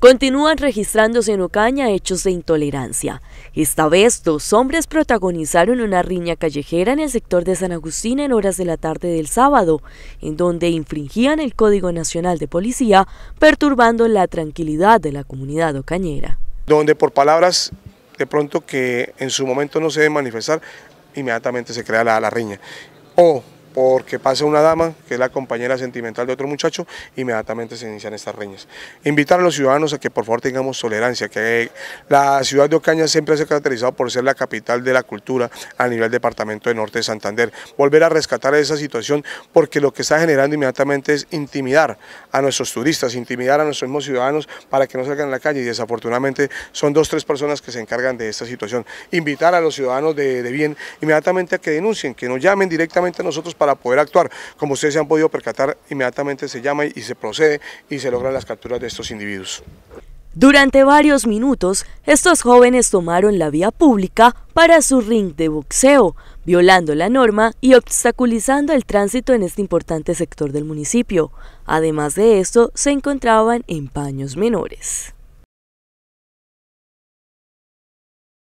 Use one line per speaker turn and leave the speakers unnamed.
Continúan registrándose en Ocaña hechos de intolerancia. Esta vez, dos hombres protagonizaron una riña callejera en el sector de San Agustín en horas de la tarde del sábado, en donde infringían el Código Nacional de Policía, perturbando la tranquilidad de la comunidad ocañera.
Donde por palabras de pronto que en su momento no se deben manifestar, inmediatamente se crea la, la riña. O porque pasa una dama, que es la compañera sentimental de otro muchacho, inmediatamente se inician estas reñas. Invitar a los ciudadanos a que por favor tengamos tolerancia, que la ciudad de Ocaña siempre se ha caracterizado por ser la capital de la cultura a nivel departamento de Norte de Santander. Volver a rescatar esa situación porque lo que está generando inmediatamente es intimidar a nuestros turistas, intimidar a nuestros mismos ciudadanos para que no salgan a la calle y desafortunadamente son dos, tres personas que se encargan de esta situación. Invitar a los ciudadanos de, de bien inmediatamente a que denuncien, que nos llamen directamente a nosotros para para poder actuar. Como ustedes se han podido percatar, inmediatamente se llama y se procede y se logran las capturas de estos individuos.
Durante varios minutos, estos jóvenes tomaron la vía pública para su ring de boxeo, violando la norma y obstaculizando el tránsito en este importante sector del municipio. Además de esto, se encontraban en paños menores.